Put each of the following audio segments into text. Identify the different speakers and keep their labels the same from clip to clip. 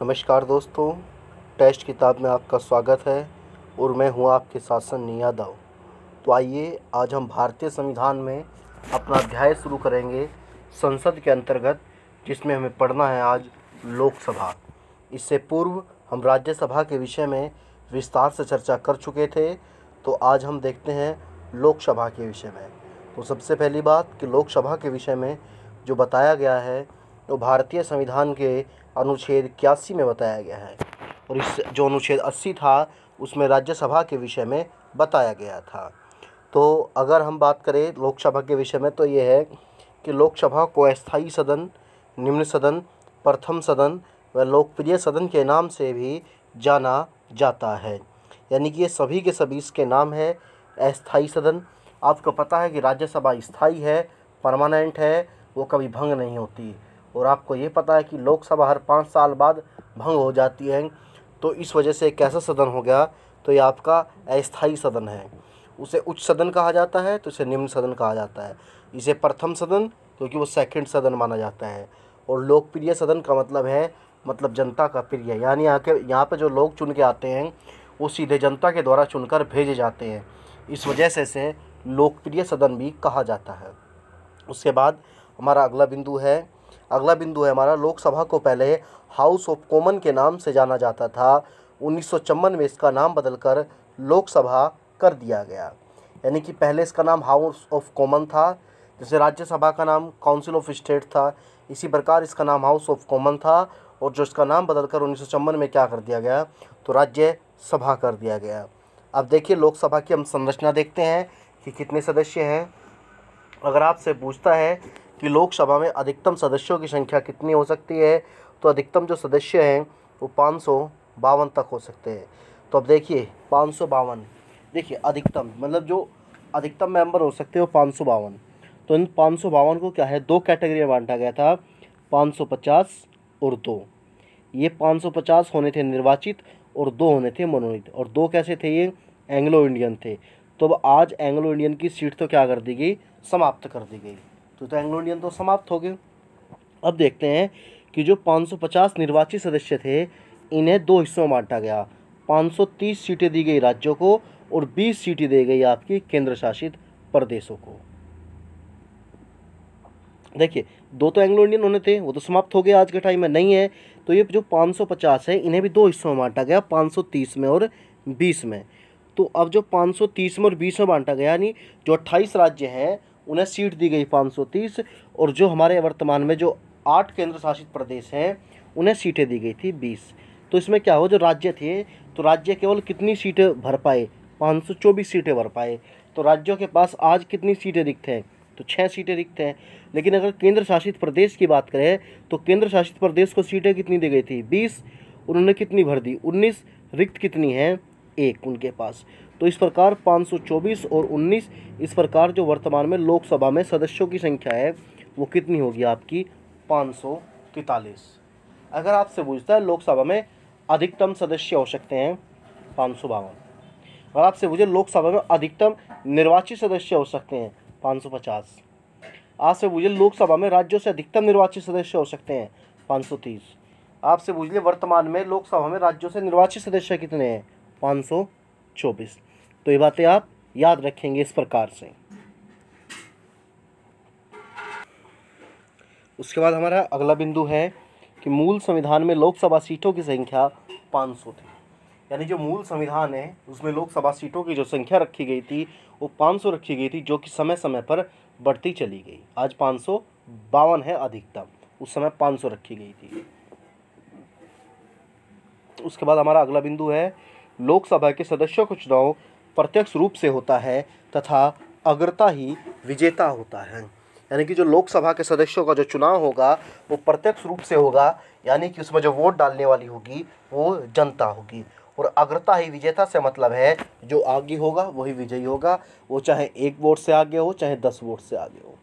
Speaker 1: नमस्कार दोस्तों टेस्ट किताब में आपका स्वागत है और मैं हूँ आपके साथ सन्नी यादव तो आइए आज हम भारतीय संविधान में अपना अध्याय शुरू करेंगे संसद के अंतर्गत जिसमें हमें पढ़ना है आज लोकसभा इससे पूर्व हम राज्यसभा के विषय में विस्तार से चर्चा कर चुके थे तो आज हम देखते हैं लोकसभा के विषय में तो सबसे पहली बात कि लोकसभा के विषय में जो बताया गया है तो भारतीय संविधान के अनुच्छेद इक्यासी में बताया गया है और इस जो अनुच्छेद अस्सी था उसमें राज्यसभा के विषय में बताया गया था तो अगर हम बात करें लोकसभा के विषय में तो ये है कि लोकसभा को अस्थायी सदन निम्न सदन प्रथम सदन व लोकप्रिय सदन के नाम से भी जाना जाता है यानी कि ये सभी के सभी इसके नाम है अस्थाई सदन आपको पता है कि राज्यसभा स्थाई है परमानेंट है वो कभी भंग नहीं होती और आपको ये पता है कि लोकसभा हर पाँच साल बाद भंग हो जाती है तो इस वजह से एक ऐसा सदन हो गया तो ये आपका अस्थायी सदन है उसे उच्च सदन कहा जाता है तो इसे निम्न सदन कहा जाता है इसे प्रथम सदन क्योंकि वो सेकंड सदन माना जाता है और लोकप्रिय सदन का मतलब है मतलब जनता का प्रिय यानी यहाँ के यहाँ पर जो लोग चुन के आते हैं वो सीधे जनता के द्वारा चुनकर भेजे जाते हैं इस वजह से इसे लोकप्रिय सदन भी कहा जाता है उसके बाद हमारा अगला बिंदु है अगला बिंदु है हमारा लोकसभा को पहले हाउस ऑफ कॉमन के नाम से जाना जाता था उन्नीस में इसका नाम बदलकर लोकसभा कर दिया गया यानी कि पहले इसका नाम हाउस ऑफ कॉमन था जैसे राज्यसभा का नाम काउंसिल ऑफ स्टेट था इसी प्रकार इसका नाम हाउस ऑफ कॉमन था और जो इसका नाम बदलकर उन्नीस में क्या कर दिया गया तो राज्य सभा कर दिया गया अब देखिए लोकसभा की हम संरचना देखते हैं कि कितने सदस्य हैं अगर आपसे पूछता है कि लोकसभा में अधिकतम सदस्यों की संख्या कितनी हो सकती है तो अधिकतम जो सदस्य हैं वो पाँच तक हो सकते हैं तो अब देखिए पाँच देखिए अधिकतम मतलब जो अधिकतम मेंबर हो सकते हैं वो पाँच सौ बावन तो इन पाँच सौ बावन को क्या है दो कैटेगरी में बांटा गया था पाँच सौ पचास और दो ये पाँच सौ पचास होने थे निर्वाचित और दो होने थे मनोनीत और दो कैसे थे ये एंग्लो इंडियन थे तो अब आज एंग्लो इंडियन की सीट तो क्या कर दी गई समाप्त कर दी गई तो, तो एंग्लो इंडियन तो समाप्त हो गए अब देखते हैं कि जो 550 निर्वाचित सदस्य थे इन्हें दो हिस्सों में बांटा गया 530 सीटें दी गई राज्यों को और 20 सीटें दी गई आपकी केंद्र शासित प्रदेशों को देखिए दो तो एंग्लो इंडियन होने थे वो तो समाप्त हो गए आज के टाइम में नहीं है तो ये जो 550 है इन्हें भी दो हिस्सों में बांटा गया 530 में और 20 में तो अब जो 530 में और 20 में बांटा गया यानी जो 28 राज्य हैं उन्हें सीट दी गई 530 और जो हमारे वर्तमान में जो आठ केंद्र शासित प्रदेश हैं उन्हें सीटें दी गई थी बीस तो इसमें क्या हो जो राज्य थे तो राज्य केवल कितनी सीटें भर पाए चौबीस सीटें भर पाए तो राज्यों के पास आज कितनी सीटें रिक्त हैं तो छः सीटें रिक्त हैं लेकिन अगर केंद्र शासित प्रदेश की बात करें तो केंद्र शासित प्रदेश को सीटें कितनी दी गई थी बीस उन्होंने कितनी भर दी उन्नीस रिक्त कितनी हैं एक उनके पास तो इस प्रकार 524 और 19 इस प्रकार जो वर्तमान में लोकसभा में सदस्यों की संख्या है वो कितनी होगी आपकी पाँच अगर आपसे पूछता है लोकसभा में अधिकतम सदस्य हो सकते हैं पाँच सौ बावन और आपसे पूछे लोकसभा में अधिकतम निर्वाचित सदस्य हो सकते हैं पाँच सौ पचास आपसे पूछे लोकसभा में राज्यों से अधिकतम निर्वाचित सदस्य हो सकते हैं पाँच सौ तीस आपसे पूछ लिए वर्तमान में लोकसभा में राज्यों से निर्वाचित सदस्य कितने हैं 524 सौ चौबीस तो ये बातें आप याद रखेंगे इस प्रकार से उसके बाद हमारा अगला बिंदु है कि मूल संविधान में लोकसभा सीटों की संख्या 500 थी यानी जो मूल संविधान है उसमें लोकसभा सीटों की जो संख्या रखी गई थी वो 500 रखी गई थी जो कि समय समय पर बढ़ती चली गई आज पाँच बावन है अधिकतम उस समय 500 रखी गई थी उसके बाद हमारा अगला बिंदु है लोकसभा के सदस्यों का चुनाव प्रत्यक्ष रूप से होता है तथा अग्रता ही विजेता होता है यानी कि जो लोकसभा के सदस्यों का जो चुनाव होगा वो प्रत्यक्ष रूप से होगा यानी कि उसमें जो वोट डालने वाली होगी वो जनता होगी और अग्रता ही विजेता से मतलब है जो आगे होगा वही विजयी होगा वो चाहे एक वोट से आगे हो चाहे दस वोट से आगे हो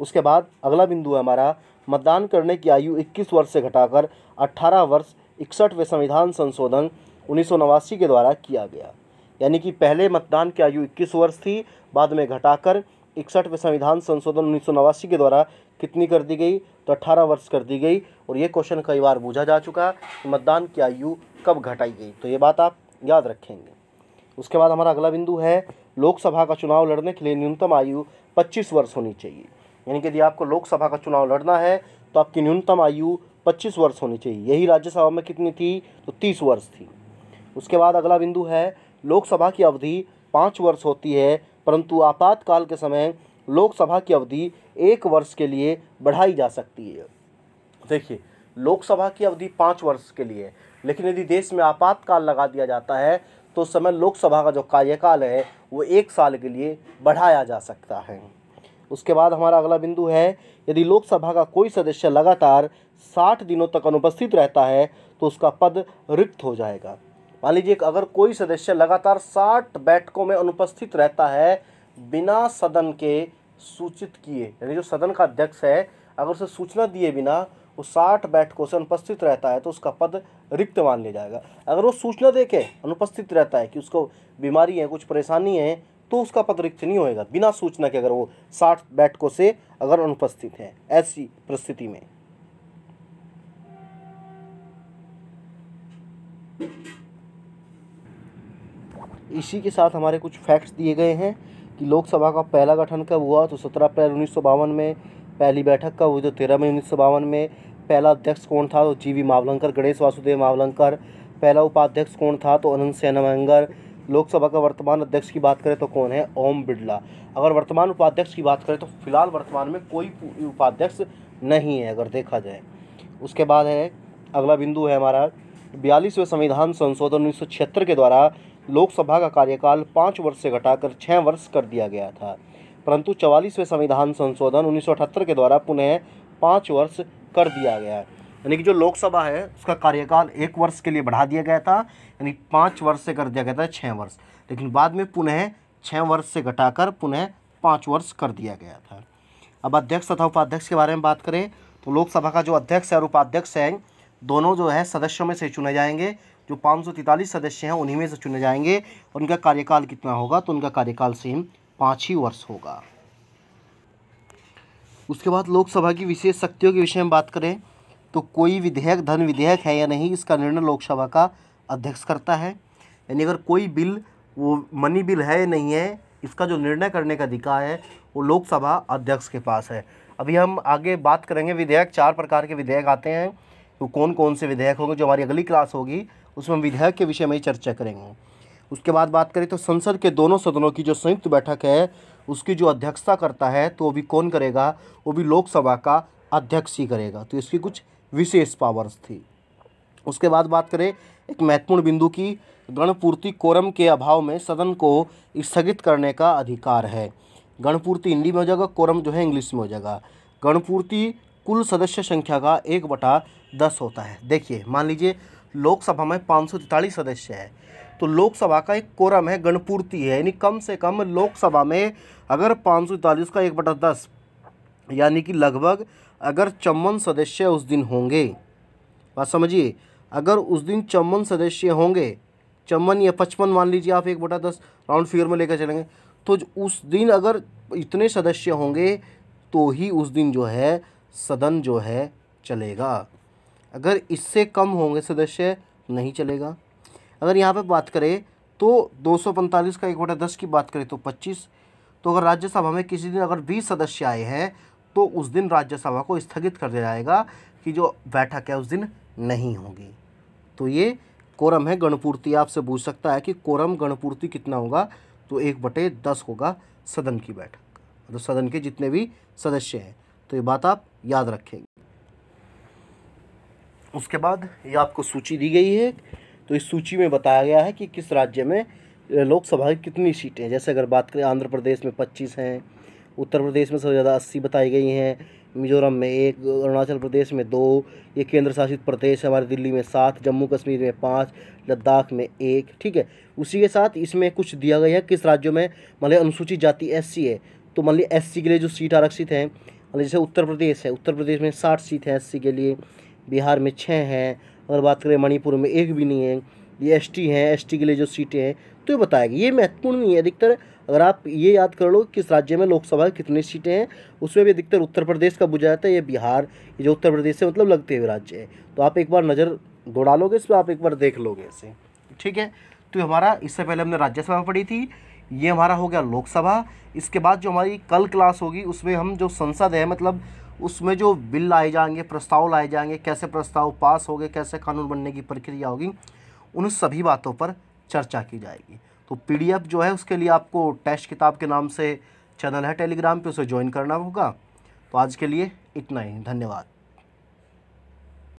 Speaker 1: उसके बाद अगला बिंदु है हमारा मतदान करने की आयु 21 वर्ष से घटाकर 18 वर्ष इकसठवें संविधान संशोधन उन्नीस के द्वारा किया गया यानी कि पहले मतदान की आयु 21 वर्ष थी बाद में घटाकर इकसठवें संविधान संशोधन उन्नीस के द्वारा कितनी कर दी गई तो 18 वर्ष कर दी गई और ये क्वेश्चन कई बार बूझा जा चुका मतदान की आयु कब घटाई गई तो ये बात आप याद रखेंगे उसके बाद हमारा अगला बिंदु है लोकसभा का चुनाव लड़ने के लिए न्यूनतम आयु पच्चीस वर्ष होनी चाहिए यानी कि यदि आपको लोकसभा का चुनाव लड़ना है तो आपकी न्यूनतम आयु 25 वर्ष होनी चाहिए यही राज्यसभा में कितनी थी तो 30 वर्ष थी उसके बाद अगला बिंदु है लोकसभा की अवधि पाँच वर्ष होती है परंतु आपातकाल के समय लोकसभा की अवधि एक वर्ष के लिए बढ़ाई जा सकती है देखिए लोकसभा की अवधि पाँच वर्ष के लिए लेकिन यदि देश में आपातकाल लगा दिया जाता है तो उस समय लोकसभा का जो कार्यकाल है वो एक साल के लिए बढ़ाया जा सकता है उसके बाद हमारा अगला बिंदु है यदि लोकसभा का कोई सदस्य लगातार साठ दिनों तक अनुपस्थित रहता है तो उसका पद रिक्त हो जाएगा मान लीजिए अगर कोई सदस्य लगातार साठ बैठकों में अनुपस्थित रहता है बिना सदन के सूचित किए यानी जो सदन का अध्यक्ष है अगर उसे सूचना दिए बिना वो साठ बैठकों से अनुपस्थित रहता है तो उसका पद रिक्त मान लिया जाएगा अगर वो सूचना दे के अनुपस्थित रहता है कि उसको बीमारी है कुछ परेशानी है तो उसका पद रिक्त नहीं होएगा बिना सूचना के अगर वो साठ बैठकों से अगर अनुपस्थित है ऐसी परिस्थिति में इसी के साथ हमारे कुछ फैक्ट्स दिए गए हैं कि लोकसभा का पहला गठन कब हुआ तो सत्रह अप्रैल उन्नीस में पहली बैठक कब हुई तो तेरह मई उन्नीस में पहला अध्यक्ष कौन था तो जी वी मावलंकर गणेश वासुदेव मावलंकर पहला उपाध्यक्ष कौन था तो अनंत सेनावंगर लोकसभा का वर्तमान अध्यक्ष की बात करें तो कौन है ओम बिरला अगर वर्तमान उपाध्यक्ष की बात करें तो फिलहाल वर्तमान में कोई उपाध्यक्ष नहीं है अगर देखा जाए उसके बाद है अगला बिंदु है हमारा बयालीसवें संविधान संशोधन उन्नीस के द्वारा लोकसभा का कार्यकाल पाँच वर्ष से घटाकर छः वर्ष कर दिया गया था परंतु चवालीसवें संविधान संशोधन उन्नीस के द्वारा पुनः पाँच वर्ष कर दिया गया यानी कि जो लोकसभा है उसका कार्यकाल एक वर्ष के लिए बढ़ा दिया गया था यानी पाँच वर्ष से कर दिया गया था छः वर्ष लेकिन बाद में पुनः छः वर्ष से घटाकर पुनः पाँच वर्ष कर दिया गया था अब अध्यक्ष तथा उपाध्यक्ष के बारे में बात करें तो लोकसभा का जो अध्यक्ष है और उपाध्यक्ष हैं दोनों जो है सदस्यों में से चुने जाएंगे जो पाँच सदस्य हैं उन्हीं में से चुने जाएंगे और उनका कार्यकाल कितना होगा तो उनका कार्यकाल सेम पाँच ही वर्ष होगा उसके बाद लोकसभा की विशेष शक्तियों के विषय में बात करें तो कोई विधेयक धन विधेयक है या नहीं इसका निर्णय लोकसभा का अध्यक्ष करता है यानी अगर कोई बिल वो मनी बिल है या नहीं है इसका जो निर्णय करने का अधिकार है वो लोकसभा अध्यक्ष के पास है अभी हम आगे बात करेंगे विधेयक चार प्रकार के विधेयक आते हैं तो कौन कौन से विधेयक होंगे जो हमारी अगली क्लास होगी उसमें हम विधेयक के विषय में ही चर्चा करेंगे उसके बाद बात करें तो संसद के दोनों सदनों की जो संयुक्त बैठक है उसकी जो अध्यक्षता करता है तो वो भी कौन करेगा वो भी लोकसभा का अध्यक्ष ही करेगा तो इसकी कुछ विशेष पावर्स थी उसके बाद बात करें एक महत्वपूर्ण बिंदु की गणपूर्ति कोरम के अभाव में सदन को स्थगित करने का अधिकार है गणपूर्ति हिंदी में हो जाएगा कोरम जो है इंग्लिश में हो जाएगा गणपूर्ति कुल सदस्य संख्या का एक बटा दस होता है देखिए मान लीजिए लोकसभा में पाँच सदस्य है तो लोकसभा का एक कोरम है गणपूर्ति है यानी कम से कम लोकसभा में अगर पाँच का एक बटा दस यानी कि लगभग अगर चौवन सदस्य उस दिन होंगे बात समझिए अगर उस दिन चौवन सदस्य होंगे चौवन या पचपन मान लीजिए आप एक बटा दस राउंड फिगर में लेकर चलेंगे तो उस दिन अगर इतने सदस्य होंगे तो ही उस दिन जो है सदन जो है चलेगा अगर इससे कम होंगे सदस्य नहीं चलेगा अगर यहाँ पर बात करें तो 245 का एक बटा दस की बात करें तो 25 तो अगर राज्यसभा में किसी दिन अगर 20 सदस्य आए हैं तो उस दिन राज्यसभा को स्थगित कर दिया जाएगा कि जो बैठक है उस दिन नहीं होगी तो ये कोरम है गणपूर्ति आपसे पूछ सकता है कि कोरम गणपूर्ति कितना होगा तो एक बटे दस होगा सदन की बैठक तो सदन के जितने भी सदस्य हैं तो ये बात आप याद रखेंगे उसके बाद ये आपको सूची दी गई है तो इस सूची में बताया गया है कि किस राज्य में लोकसभा की कितनी सीटें हैं जैसे अगर बात करें आंध्र प्रदेश में पच्चीस हैं उत्तर प्रदेश में सबसे ज़्यादा अस्सी बताई गई हैं मिजोरम में एक अरुणाचल प्रदेश में दो ये केंद्र शासित प्रदेश हमारे दिल्ली में सात जम्मू कश्मीर में पाँच लद्दाख में एक ठीक है उसी के साथ इसमें कुछ दिया गया है किस राज्यों में मान मतलब लिया अनुसूचित जाति एस है तो मान लिया एस के लिए जो सीट आरक्षित हैं और जैसे उत्तर प्रदेश है उत्तर प्रदेश में साठ सीट है एस के लिए बिहार में छः हैं अगर बात करें मणिपुर में एक भी नहीं है ये एस टी हैं एस टी के लिए जो सीटें हैं तो ये बताएगी ये महत्वपूर्ण नहीं है अधिकतर अगर आप ये याद कर लो किस राज्य में लोकसभा कितनी सीटें हैं उसमें भी अधिकतर उत्तर प्रदेश का बुझा जाता है ये बिहार ये जो उत्तर प्रदेश से मतलब लगते हुए राज्य है तो आप एक बार नज़र दौड़ा लोगे इस पर आप एक बार देख लोगे इसे ठीक है तो हमारा इससे पहले हमने राज्यसभा पढ़ी थी ये हमारा हो गया लोकसभा इसके बाद जो हमारी कल क्लास होगी उसमें हम जो संसद है मतलब उसमें जो बिल लाए जाएंगे प्रस्ताव लाए जाएंगे कैसे प्रस्ताव पास हो गए कैसे कानून बनने की प्रक्रिया होगी उन सभी बातों पर चर्चा की जाएगी तो पी जो है उसके लिए आपको टेस्ट किताब के नाम से चैनल है टेलीग्राम पे उसे ज्वाइन करना होगा तो आज के लिए इतना ही धन्यवाद